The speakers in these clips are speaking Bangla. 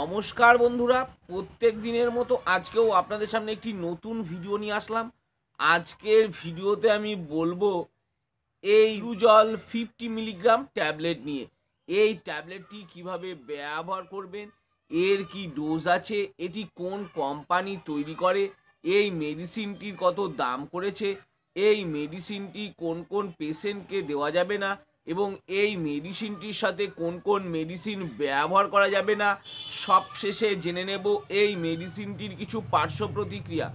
নমস্কার বন্ধুরা প্রত্যেক দিনের মতো আজকেও আপনাদের সামনে একটি নতুন ভিডিও নিয়ে আসলাম আজকের ভিডিওতে আমি বলবো এই রুজল ফিফটি মিলিগ্রাম ট্যাবলেট নিয়ে এই ট্যাবলেটটি কিভাবে ব্যবহার করবেন এর কি ডোজ আছে এটি কোন কোম্পানি তৈরি করে এই মেডিসিনটির কত দাম করেছে এই মেডিসিনটি কোন কোন পেশেন্টকে দেওয়া যাবে না এবং এই মেডিসিনটির সাথে কোন কোন মেডিসিন ব্যবহার করা যাবে না সব শেষে জেনে নেব এই মেডিসিনটির কিছু পার্শ্ব প্রতিক্রিয়া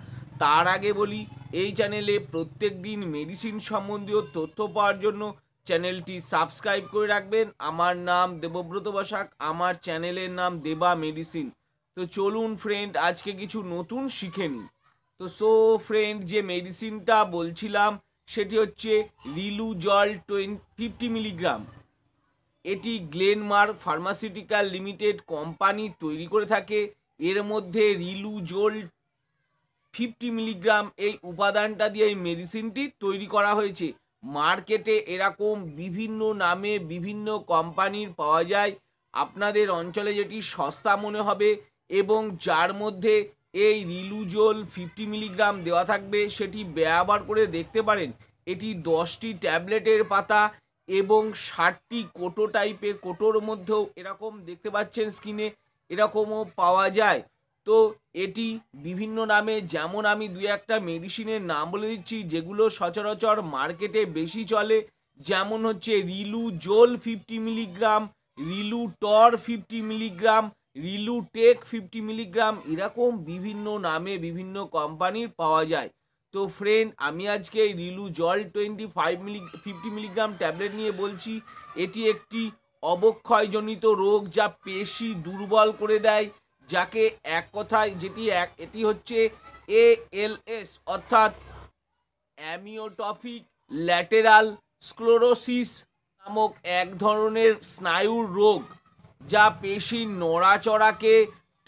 তার আগে বলি এই চ্যানেলে প্রত্যেক দিন মেডিসিন সম্বন্ধীয় তথ্য পাওয়ার জন্য চ্যানেলটি সাবস্ক্রাইব করে রাখবেন আমার নাম দেবব্রত বসাক আমার চ্যানেলের নাম দেবা মেডিসিন তো চলুন ফ্রেন্ড আজকে কিছু নতুন শিখে তো সো ফ্রেন্ড যে মেডিসিনটা বলছিলাম সেটি হচ্ছে রিলু জল টোয়েন ফিফটি মিলিগ্রাম এটি গ্লেনমার ফার্মাসিউটিক্যাল লিমিটেড কোম্পানি তৈরি করে থাকে এর মধ্যে রিলু জল ফিফটি মিলিগ্রাম এই উপাদানটা দিয়ে এই মেডিসিনটি তৈরি করা হয়েছে মার্কেটে এরকম বিভিন্ন নামে বিভিন্ন কোম্পানির পাওয়া যায় আপনাদের অঞ্চলে যেটি সস্তা মনে হবে এবং যার মধ্যে এই রিলুজোল ফিফটি মিলিগ্রাম দেওয়া থাকবে সেটি ব্যবহার করে দেখতে পারেন এটি দশটি ট্যাবলেটের পাতা এবং ষাটটি কোটো টাইপের কোটোর মধ্যেও এরকম দেখতে পাচ্ছেন স্কিনে এরকমও পাওয়া যায় তো এটি বিভিন্ন নামে যেমন আমি দু একটা মেডিসিনের নাম বলে দিচ্ছি যেগুলো সচরাচর মার্কেটে বেশি চলে যেমন হচ্ছে riluzole fifty milligram rilutor fifty milligram rilutek fifty milligram এরকম বিভিন্ন নামে বিভিন্ন কোম্পানির পাওয়া যায় তো ফ্রেন্ড আমি আজকে riluzole twenty five milli fifty milligram tablet নিয়ে বলছি এটি একটি অবক্ষয়জনিত রোগ যা পেশি দুর্বল করে দেয় যাকে এক কথায় যেটি এক এটি হচ্ছে এ এল এস অর্থাৎ অ্যামিওটফিক ল্যাটেরাল স্ক্লোরোসিস নামক এক ধরনের স্নায়ুর রোগ যা পেশির নড়াচড়াকে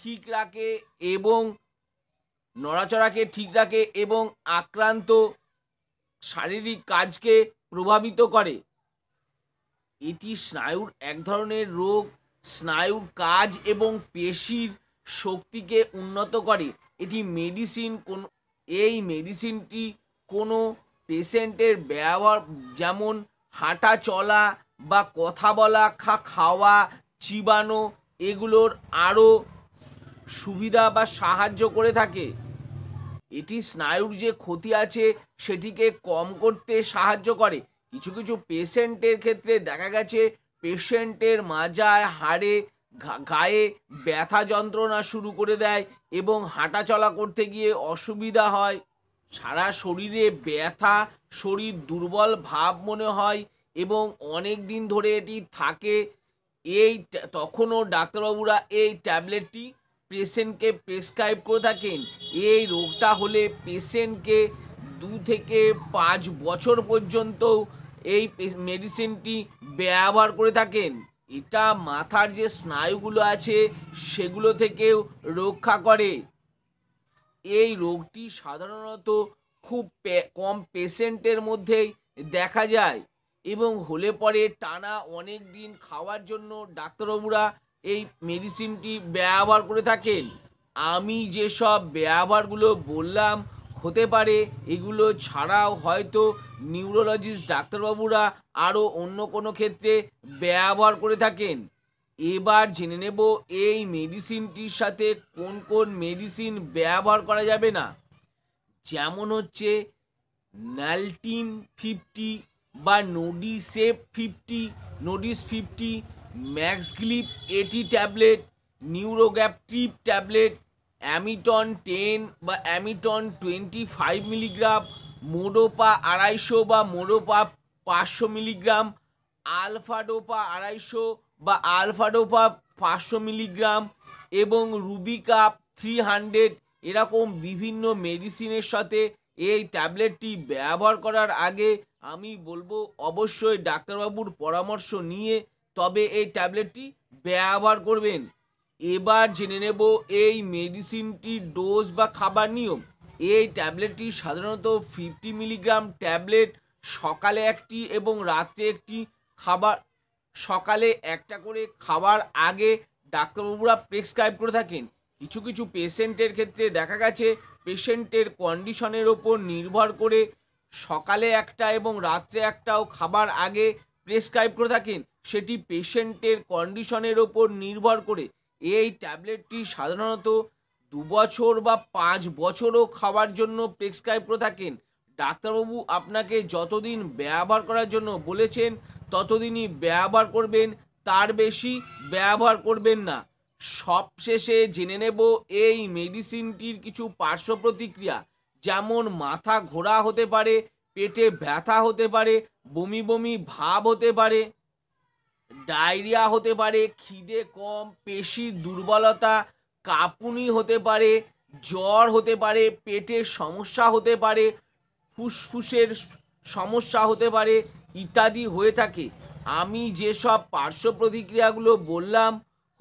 ঠিক রাখে এবং নড়াচড়াকে ঠিক রাখে এবং আক্রান্ত শারীরিক কাজকে প্রভাবিত করে এটি স্নায়ুর এক ধরনের রোগ স্নায়ুর কাজ এবং পেশির শক্তিকে উন্নত করে এটি মেডিসিন কোন এই মেডিসিনটি কোনো পেশেন্টের ব্যবহার যেমন হাঁটা চলা বা কথা বলা খা খাওয়া চিবানো এগুলোর আরও সুবিধা বা সাহায্য করে থাকে এটি স্নায়ুর যে ক্ষতি আছে সেটিকে কম করতে সাহায্য করে কিছু কিছু পেশেন্টের ক্ষেত্রে দেখা গেছে পেশেন্টের মাজায় হাড়ে গায়ে ব্যথা যন্ত্রণা শুরু করে দেয় এবং হাঁটাচলা করতে গিয়ে অসুবিধা হয় সারা শরীরে ব্যথা শরীর দুর্বল ভাব মনে হয় এবং অনেক দিন ধরে এটি থাকে এই তখনও ডাক্তারবাবুরা এই ট্যাবলেটটি পেশেন্টকে প্রেসক্রাইব করে থাকেন এই রোগটা হলে পেশেন্টকে দু থেকে পাঁচ বছর পর্যন্ত এই মেডিসিনটি ব্যবহার করে থাকেন এটা মাথার যে স্নায়ুগুলো আছে সেগুলো থেকেও রক্ষা করে এই রোগটি সাধারণত খুব কম পেশেন্টের মধ্যেই দেখা যায় এবং হলে পরে টানা অনেক দিন খাওয়ার জন্য ডাক্তারবাবুরা এই মেডিসিনটি ব্যবহার করে থাকেন আমি যেসব ব্যবহারগুলো বললাম হতে পারে এগুলো ছাড়াও হয়তো নিউরোলজিস্ট ডাক্তারবাবুরা আরও অন্য কোনো ক্ষেত্রে ব্যবহার করে থাকেন এবার জেনে নেব এই মেডিসিনটির সাথে কোন কোন মেডিসিন ব্যবহার করা যাবে না যেমন হচ্ছে নালটিন ফিফটি বা নোডি সেফ ফিফটি নোডিস ফিফটি ম্যাক্সগ্লিপ এটি ট্যাবলেট নিউরোগ্যাপ ট্রিপ ট্যাবলেট অ্যামিটন টেন বা অ্যামিটন টোয়েন্টি ফাইভ মিলিগ্রাম মোডোপা আড়াইশো বা মোডোপা পাঁচশো মিলিগ্রাম আলফাডোপা আড়াইশো বা আলফাডোপা পাঁচশো মিলিগ্রাম এবং কাপ থ্রি হান্ড্রেড এরকম বিভিন্ন মেডিসিনের সাথে এই ট্যাবলেটটি ব্যবহার করার আগে আমি বলবো অবশ্যই ডাক্তারবাবুর পরামর্শ নিয়ে তবে এই ট্যাবলেটটি ব্যবহার করবেন এবার জেনে নেব এই মেডিসিনটির ডোজ বা খাবার নিয়ম এই ট্যাবলেটটি সাধারণত ফিফটি মিলিগ্রাম ট্যাবলেট সকালে একটি এবং রাত্রে একটি খাবার সকালে একটা করে খাবার আগে ডাক্তারবাবুরা প্রেসক্রাইব করে থাকেন কিছু কিছু পেশেন্টের ক্ষেত্রে দেখা গেছে পেশেন্টের কন্ডিশনের ওপর নির্ভর করে সকালে একটা এবং রাত্রে একটাও খাবার আগে প্রেসক্রাইব করে থাকেন সেটি পেশেন্টের কন্ডিশনের ওপর নির্ভর করে এই ট্যাবলেটটি সাধারণত দু বছর বা পাঁচ বছরও খাওয়ার জন্য প্রেসক্রাইব করে থাকেন ডাক্তারবাবু আপনাকে যতদিন ব্যবহার করার জন্য বলেছেন ততদিনই ব্যবহার করবেন তার বেশি ব্যবহার করবেন না সবশেষে জেনে নেব এই মেডিসিনটির কিছু পার্শ্ব প্রতিক্রিয়া যেমন মাথা ঘোরা হতে পারে পেটে ব্যথা হতে পারে বমি বমি ভাব হতে পারে ডায়রিয়া হতে পারে খিদে কম পেশি দুর্বলতা কাঁপুনি হতে পারে জ্বর হতে পারে পেটের সমস্যা হতে পারে ফুসফুসের সমস্যা হতে পারে ইত্যাদি হয়ে থাকে আমি যেসব পার্শ্ব প্রতিক্রিয়াগুলো বললাম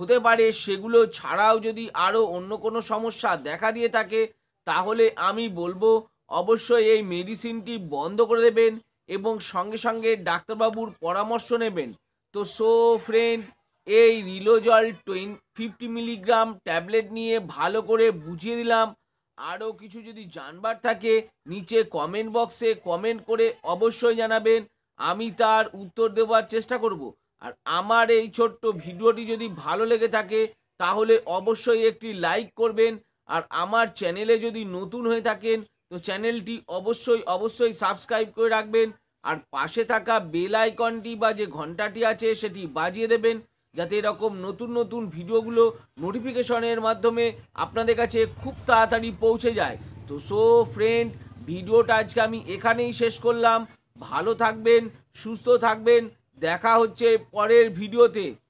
হতে পারে সেগুলো ছাড়াও যদি আরও অন্য কোনো সমস্যা দেখা দিয়ে থাকে তাহলে আমি বলবো অবশ্যই এই মেডিসিনটি বন্ধ করে দেবেন এবং সঙ্গে সঙ্গে ডাক্তারবাবুর পরামর্শ নেবেন তো সো ফ্রেন্ড এই riluzole twenty fifty milligram tablet নিয়ে ভালো করে বুঝিয়ে দিলাম আরও কিছু যদি জানবার থাকে নিচে কমেন্ট বক্সে কমেন্ট করে অবশ্যই জানাবেন আমি তার উত্তর দেওয়ার চেষ্টা করব আর আমার এই ছোট্ট ভিডিওটি যদি ভালো লেগে থাকে তাহলে অবশ্যই একটি লাইক করবেন আর আমার চ্যানেলে যদি নতুন হয়ে থাকেন তো চ্যানেলটি অবশ্যই অবশ্যই সাবস্ক্রাইব করে রাখবেন আর পাশে থাকা বেল আইকনটি বা যে ঘন্টাটি আছে সেটি বাজিয়ে দেবেন যাতে এরকম নতুন নতুন ভিডিওগুলো নোটিফিকেশনের মাধ্যমে আপনাদের কাছে খুব তাড়াতাড়ি পৌঁছে যায় তো সো ফ্রেন্ড ভিডিওটা আজকে আমি এখানেই শেষ করলাম ভালো থাকবেন সুস্থ থাকবেন দেখা হচ্ছে পরের ভিডিওতে